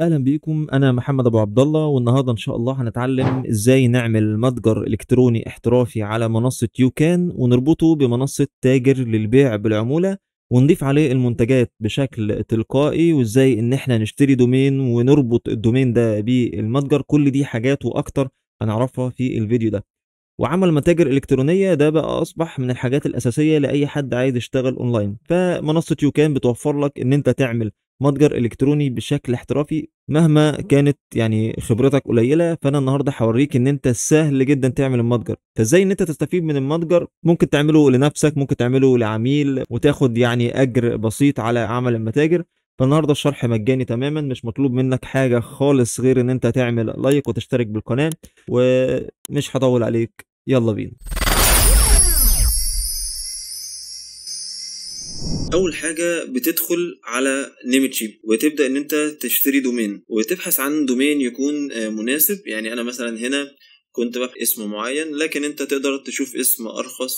اهلا بيكم انا محمد ابو عبد الله والنهارده ان شاء الله هنتعلم ازاي نعمل متجر الكتروني احترافي على منصه يوكان ونربطه بمنصه تاجر للبيع بالعموله ونضيف عليه المنتجات بشكل تلقائي وازاي ان احنا نشتري دومين ونربط الدومين ده بالمتجر كل دي حاجات واكتر هنعرفها في الفيديو ده وعمل متاجر الكترونيه ده بقى اصبح من الحاجات الاساسيه لاي حد عايز يشتغل اونلاين فمنصه يوكان بتوفر لك ان انت تعمل متجر الكتروني بشكل احترافي مهما كانت يعني خبرتك قليله فانا النهارده هوريك ان انت سهل جدا تعمل المتجر فازاي ان انت تستفيد من المتجر ممكن تعمله لنفسك ممكن تعمله لعميل وتاخد يعني اجر بسيط على عمل المتاجر فالنهارده الشرح مجاني تماما مش مطلوب منك حاجه خالص غير ان انت تعمل لايك وتشترك بالقناه ومش هطول عليك يلا بينا اول حاجه بتدخل على نيمتشيب وتبدا ان انت تشتري دومين وتبحث عن دومين يكون آه، مناسب يعني انا مثلا هنا كنت ببحث اسم معين لكن انت تقدر تشوف اسم ارخص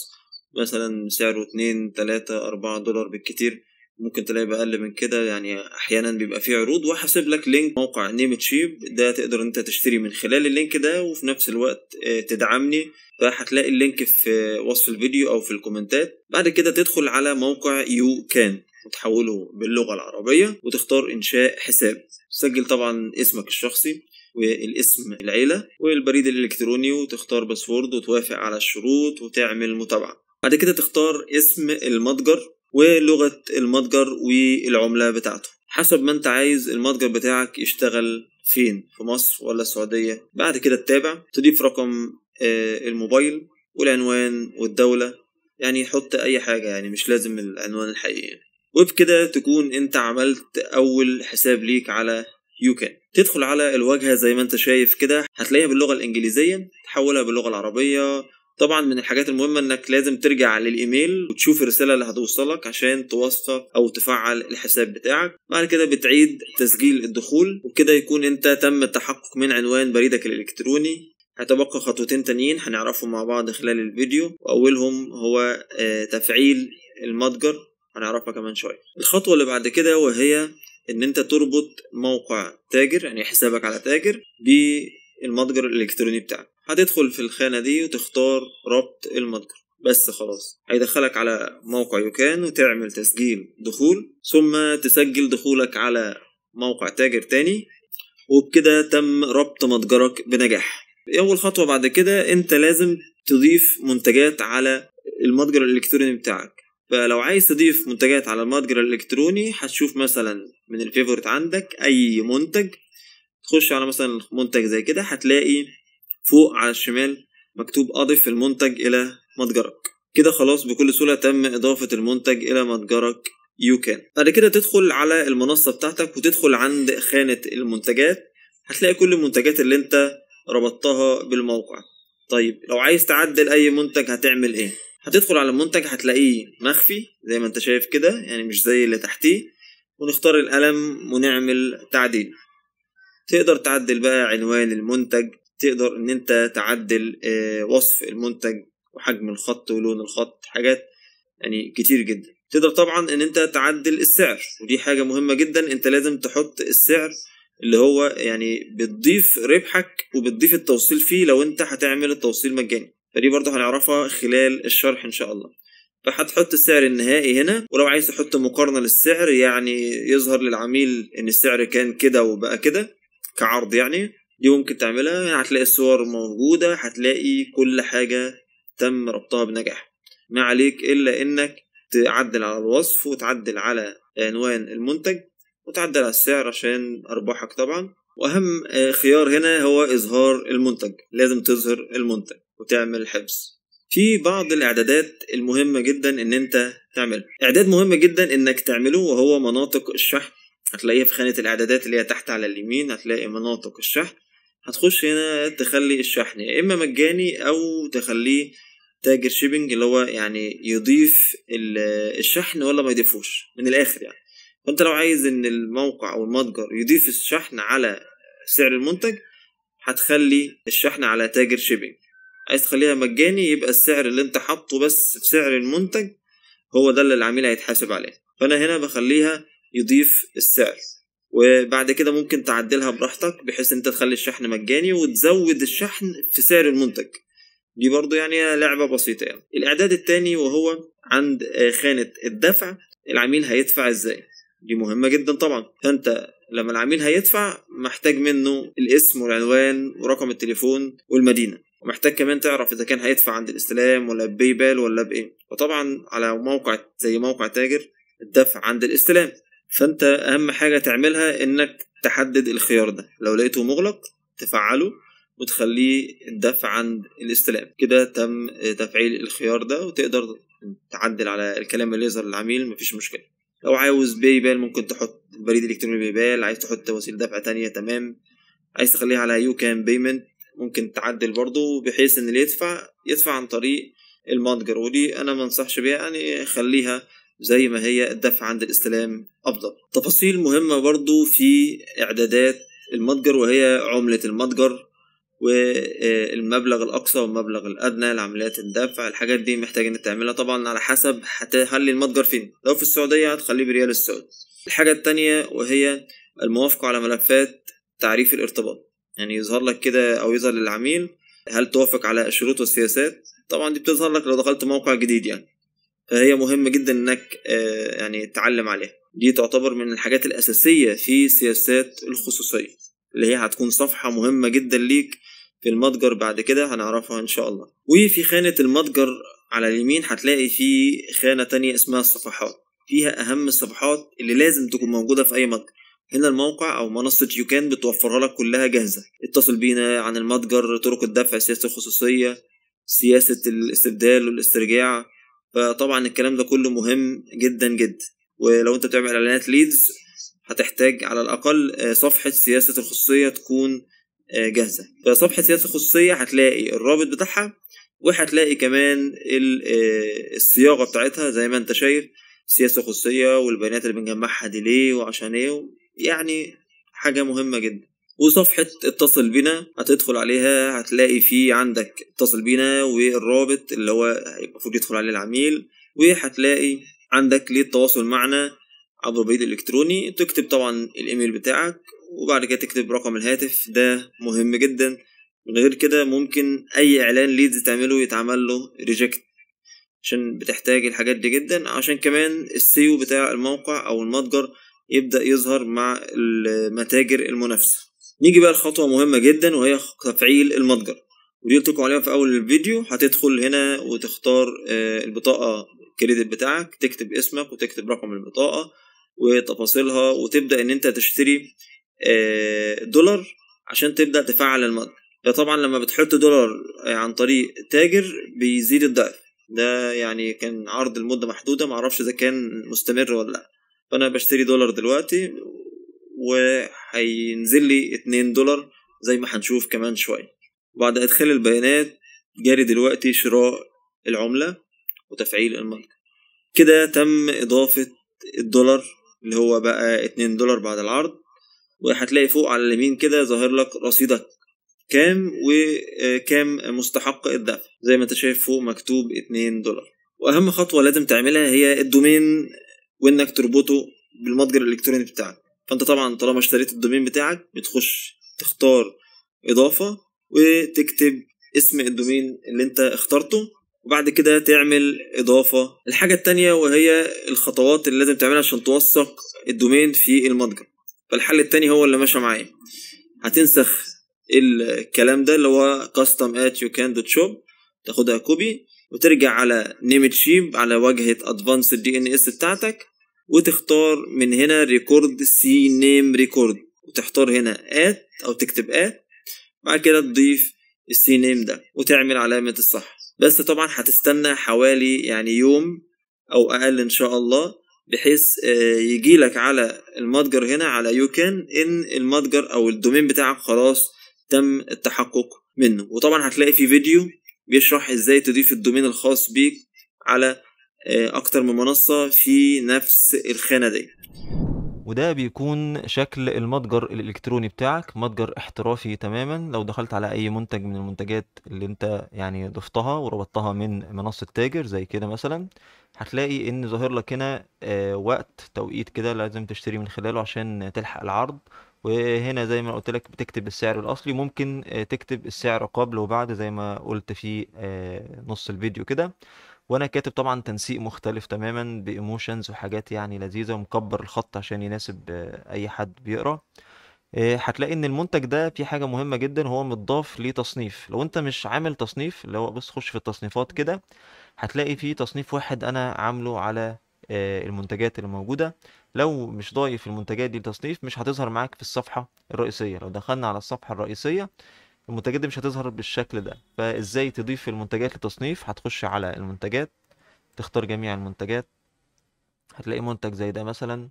مثلا سعره 2 3 4 دولار بالكتير ممكن تلاقي بأقل من كده يعني أحيانا بيبقى فيه عروض وهسيب لك لينك موقع نيم تشيب ده تقدر أنت تشتري من خلال اللينك ده وفي نفس الوقت آه، تدعمني فهتلاقي اللينك في وصف الفيديو أو في الكومنتات بعد كده تدخل على موقع يو كان وتحوله باللغة العربية وتختار إنشاء حساب تسجل طبعا اسمك الشخصي والاسم العيلة والبريد الإلكتروني وتختار باسورد وتوافق على الشروط وتعمل متابعة بعد كده تختار اسم المتجر ولغة المتجر والعملة بتاعته حسب ما انت عايز المتجر بتاعك يشتغل فين في مصر ولا السعودية بعد كده تتابع تضيف رقم آه، الموبايل والعنوان والدولة يعني حط أي حاجة يعني مش لازم العنوان الحقيقي وبكده تكون انت عملت أول حساب ليك على يوكان تدخل على الواجهة زي ما انت شايف كده هتلاقيها باللغة الإنجليزية تحولها باللغة العربية طبعا من الحاجات المهمه انك لازم ترجع للايميل وتشوف الرساله اللي هتوصلك عشان توثق او تفعل الحساب بتاعك بعد كده بتعيد تسجيل الدخول وبكده يكون انت تم التحقق من عنوان بريدك الالكتروني هيتبقى خطوتين تانيين هنعرفهم مع بعض خلال الفيديو واولهم هو آه، تفعيل المتجر هنعرفها كمان شويه الخطوه اللي بعد كده وهي ان انت تربط موقع تاجر يعني حسابك على تاجر بالمتجر الالكتروني بتاعك هتدخل في الخانة دي وتختار ربط المتجر بس خلاص هيدخلك على موقع يوكان وتعمل تسجيل دخول ثم تسجل دخولك على موقع تاجر تاني وبكده تم ربط متجرك بنجاح اول خطوه بعد كده انت لازم تضيف منتجات على المتجر الالكتروني بتاعك فلو عايز تضيف منتجات على المتجر الالكتروني هتشوف مثلا من الفيفورت عندك اي منتج تخش على مثلا منتج زي كده هتلاقي فوق على الشمال مكتوب أضف المنتج إلى متجرك كده خلاص بكل سهولة تم إضافة المنتج إلى متجرك يو كان بعد كده تدخل على المنصة بتاعتك وتدخل عند خانة المنتجات هتلاقي كل المنتجات اللي انت ربطتها بالموقع طيب لو عايز تعدل أي منتج هتعمل إيه؟ هتدخل على المنتج هتلاقيه مخفي زي ما انت شايف كده يعني مش زي اللي تحتيه ونختار القلم ونعمل تعديل تقدر تعدل بقى عنوان المنتج تقدر ان انت تعدل آه، وصف المنتج وحجم الخط ولون الخط حاجات يعني كتير جدا تقدر طبعا ان انت تعدل السعر ودي حاجة مهمة جدا انت لازم تحط السعر اللي هو يعني بتضيف ربحك وبتضيف التوصيل فيه لو انت هتعمل التوصيل مجاني فدي برضه هنعرفها خلال الشرح ان شاء الله فهتحط السعر النهائي هنا ولو عايز تحط مقارنة للسعر يعني يظهر للعميل ان السعر كان كده وبقى كده كعرض يعني دي ممكن تعملها يعني هتلاقي الصور موجودة هتلاقي كل حاجة تم ربطها بنجاح ما عليك إلا إنك تعدل على الوصف وتعدل على عنوان المنتج وتعدل على السعر عشان أرباحك طبعا وأهم آه، خيار هنا هو إظهار المنتج لازم تظهر المنتج وتعمل حفظ في بعض الاعدادات المهمه جدا ان انت تعمله اعداد مهم جدا انك تعمله وهو مناطق الشحن هتلاقيها في خانه الاعدادات اللي هي تحت على اليمين هتلاقي مناطق الشحن هتخش هنا تخلي الشحن يا اما مجاني او تخليه تاجر شيبنج اللي هو يعني يضيف الشحن ولا ما يضيفوش من الاخر يعني فانت لو عايز ان الموقع او المتجر يضيف الشحن على سعر المنتج هتخلي الشحن على تاجر شيبنج عايز تخليها مجاني يبقى السعر اللي انت حاطه بس في سعر المنتج هو ده اللي العميل هيتحاسب عليه فانا هنا بخليها يضيف السعر وبعد كده ممكن تعدلها براحتك بحيث انت تخلي الشحن مجاني وتزود الشحن في سعر المنتج دي برضو يعني لعبة بسيطة يعني الإعداد التاني وهو عند آه، خانة الدفع العميل هيدفع ازاي دي مهمة جدا طبعا فانت لما العميل هيدفع محتاج منه الاسم والعنوان ورقم التليفون والمدينة ومحتاج كمان تعرف اذا كان هيدفع عند الاستلام ولا بباي بال ولا بايه وطبعا على موقع زي موقع تاجر الدفع عند الاستلام فانت اهم حاجه تعملها انك تحدد الخيار ده لو لقيته مغلق تفعله وتخليه الدفع عند الاستلام كده تم تفعيل الخيار ده وتقدر تعدل على الكلام اللي يظهر للعميل مفيش مشكله لو عاوز باي بال ممكن تحط بريد الكتروني باي بال عايز تحط وسيله دفع تانية تمام عايز تخليها على يو كان بيمنت ممكن تعدل برضه بحيث ان اللي يدفع يدفع عن طريق المتجر ودي انا ما انصحش بيها يعني خليها زي ما هي الدفع عند الاستلام أفضل تفاصيل مهمة برضو في إعدادات المتجر وهي عملة المتجر والمبلغ الأقصى والمبلغ الأدنى لعمليات الدفع الحاجات دي محتاج إن تعملها طبعا على حسب هتخلي المتجر فين لو في السعودية هتخليه بريال السعودي الحاجة التانية وهي الموافقة على ملفات تعريف الارتباط يعني يظهر لك كده أو يظهر للعميل هل توافق على الشروط والسياسات طبعا دي بتظهر لك لو دخلت موقع جديد يعني فهي مهمه جدا انك آه، يعني تتعلم عليها دي تعتبر من الحاجات الاساسيه في سياسات الخصوصيه اللي هي هتكون صفحه مهمه جدا ليك في المتجر بعد كده هنعرفها ان شاء الله وفي خانه المتجر على اليمين هتلاقي في خانه تانية اسمها الصفحات فيها اهم الصفحات اللي لازم تكون موجوده في اي متجر هنا الموقع او منصه يوكان بتوفرها لك كلها جاهزه اتصل بينا عن المتجر طرق الدفع سياسه الخصوصيه سياسه الاستبدال والاسترجاع فطبعا الكلام ده كله مهم جدا جدا ولو انت بتعمل اعلانات ليدز هتحتاج على الاقل آه، صفحه سياسه الخصوصيه تكون آه، جاهزه فصفحه سياسه الخصوصيه هتلاقي الرابط بتاعها وهتلاقي كمان آه، الصياغه بتاعتها زي ما انت شايف سياسه خصوصيه والبيانات اللي بنجمعها دي ليه وعشان ايه يعني حاجه مهمه جدا وصفحة اتصل بنا هتدخل عليها هتلاقي في عندك اتصل بنا والرابط اللي هو المفروض يدخل عليه العميل وهتلاقي عندك ليه التواصل معنا عبر البريد الإلكتروني تكتب طبعا الإيميل بتاعك وبعد كده تكتب رقم الهاتف ده مهم جدا من غير كده ممكن أي إعلان ليدز تعمله يتعمل له ريجكت عشان بتحتاج الحاجات دي جدا عشان كمان السيو بتاع الموقع أو المتجر يبدأ يظهر مع المتاجر المنافسة نيجي بقى لخطوة مهمة جدا وهي تفعيل المتجر ودي قلت عليها في أول الفيديو هتدخل هنا وتختار آه، البطاقة الكريدت بتاعك تكتب اسمك وتكتب رقم البطاقة وتفاصيلها وتبدأ إن أنت تشتري آه، دولار عشان تبدأ تفعل المتجر فطبعا لما بتحط دولار آه، عن طريق تاجر بيزيد الضعف ده يعني كان عرض لمدة محدودة معرفش إذا كان مستمر ولا لأ فأنا بشتري دولار دلوقتي وهينزل لي 2 دولار زي ما هنشوف كمان شويه وبعد ادخال البيانات جاري دلوقتي شراء العمله وتفعيل الماركت كده تم اضافه الدولار اللي هو بقى 2 دولار بعد العرض وهتلاقي فوق على اليمين كده ظاهر لك رصيدك كام وكام آه، مستحق الدفع زي ما انت شايف فوق مكتوب 2 دولار واهم خطوه لازم تعملها هي الدومين وانك تربطه بالمتجر الالكتروني بتاعك فانت طبعا طالما اشتريت الدومين بتاعك بتخش تختار اضافه وتكتب اسم الدومين اللي انت اخترته وبعد كده تعمل اضافه الحاجه التانية وهي الخطوات اللي لازم تعملها عشان توثق الدومين في المتجر فالحل التاني هو اللي ماشي معايا هتنسخ الكلام ده اللي هو custom at you can shop تاخدها كوبي وترجع على نيمتشيب على واجهه advanced الدي ان اس بتاعتك وتختار من هنا ريكورد سي نيم ريكورد وتختار هنا ات او تكتب ات بعد كده تضيف السي نيم ده وتعمل علامة الصح بس طبعا هتستنى حوالي يعني يوم او اقل ان شاء الله بحيث آه، يجيلك على المتجر هنا على يو كان ان المتجر او الدومين بتاعك خلاص تم التحقق منه وطبعا هتلاقي في فيديو بيشرح ازاي تضيف الدومين الخاص بيك على آه، اكتر من منصه في نفس الخانه دي وده بيكون شكل المتجر الالكتروني بتاعك متجر احترافي تماما لو دخلت على اي منتج من المنتجات اللي انت يعني ضفتها وربطتها من منصه تاجر زي كده مثلا هتلاقي ان ظاهر لك هنا آه، وقت توقيت كده لازم تشتري من خلاله عشان تلحق العرض وهنا زي ما قلت لك بتكتب السعر الاصلي ممكن آه، تكتب السعر قبل وبعد زي ما قلت في نص الفيديو كده وانا كاتب طبعا تنسيق مختلف تماما بايموشنز وحاجات يعني لذيذه ومكبر الخط عشان يناسب آه، اي حد بيقرا آه، هتلاقي ان المنتج ده في حاجه مهمه جدا هو متضاف لتصنيف لو انت مش عامل تصنيف اللي هو بص خش في التصنيفات كده هتلاقي في تصنيف واحد انا عامله على آه، المنتجات اللي موجوده لو مش ضايف المنتجات دي لتصنيف مش هتظهر معاك في الصفحه الرئيسيه لو دخلنا على الصفحه الرئيسيه المنتجات دي مش هتظهر بالشكل ده فازاي تضيف المنتجات لتصنيف هتخش على المنتجات تختار جميع المنتجات هتلاقي منتج زي ده مثلا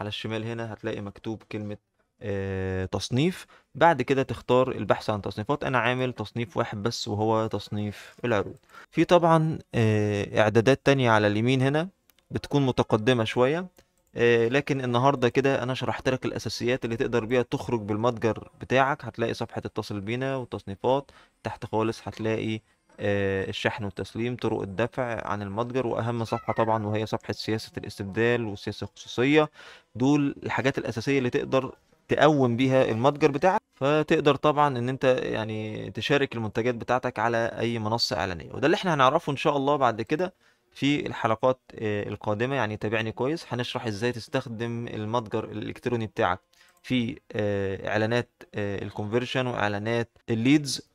على الشمال هنا هتلاقي مكتوب كلمة آه، تصنيف بعد كده تختار البحث عن تصنيفات انا عامل تصنيف واحد بس وهو تصنيف العروض في طبعا آه، اعدادات تانية على اليمين هنا بتكون متقدمة شوية آه، لكن النهارده كده انا شرحت لك الاساسيات اللي تقدر بيها تخرج بالمتجر بتاعك هتلاقي صفحه اتصل بينا وتصنيفات تحت خالص هتلاقي آه، الشحن والتسليم طرق الدفع عن المتجر واهم صفحه طبعا وهي صفحه سياسه الاستبدال والسياسه الخصوصيه دول الحاجات الاساسيه اللي تقدر تقوم بيها المتجر بتاعك فتقدر طبعا ان انت يعني تشارك المنتجات بتاعتك على اي منصه اعلانيه وده اللي احنا هنعرفه ان شاء الله بعد كده في الحلقات آه، القادمة يعني تابعني كويس هنشرح ازاي تستخدم المتجر الالكتروني بتاعك في آه، اعلانات آه، الكونفرشن واعلانات الليدز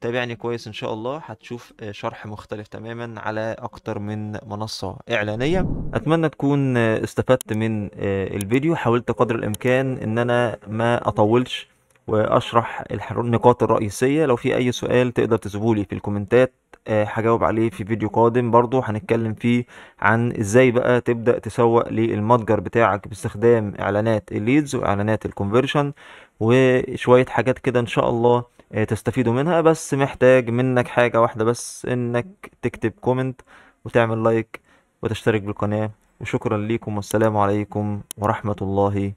تابعني كويس ان شاء الله هتشوف شرح مختلف تماما على اكتر من منصة اعلانية اتمنى تكون استفدت من الفيديو حاولت قدر الامكان ان انا ما اطولش واشرح النقاط الرئيسية لو في اي سؤال تقدر تسيبولي في الكومنتات آه، هجاوب عليه في فيديو قادم برضو هنتكلم فيه عن ازاي بقى تبدأ تسوق للمتجر بتاعك باستخدام اعلانات الليدز واعلانات الكونفرشن وشوية حاجات كده ان شاء الله آه، تستفيدوا منها بس محتاج منك حاجة واحدة بس انك تكتب كومنت وتعمل لايك وتشترك بالقناة وشكرا ليكم والسلام عليكم ورحمة الله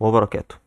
وبركاته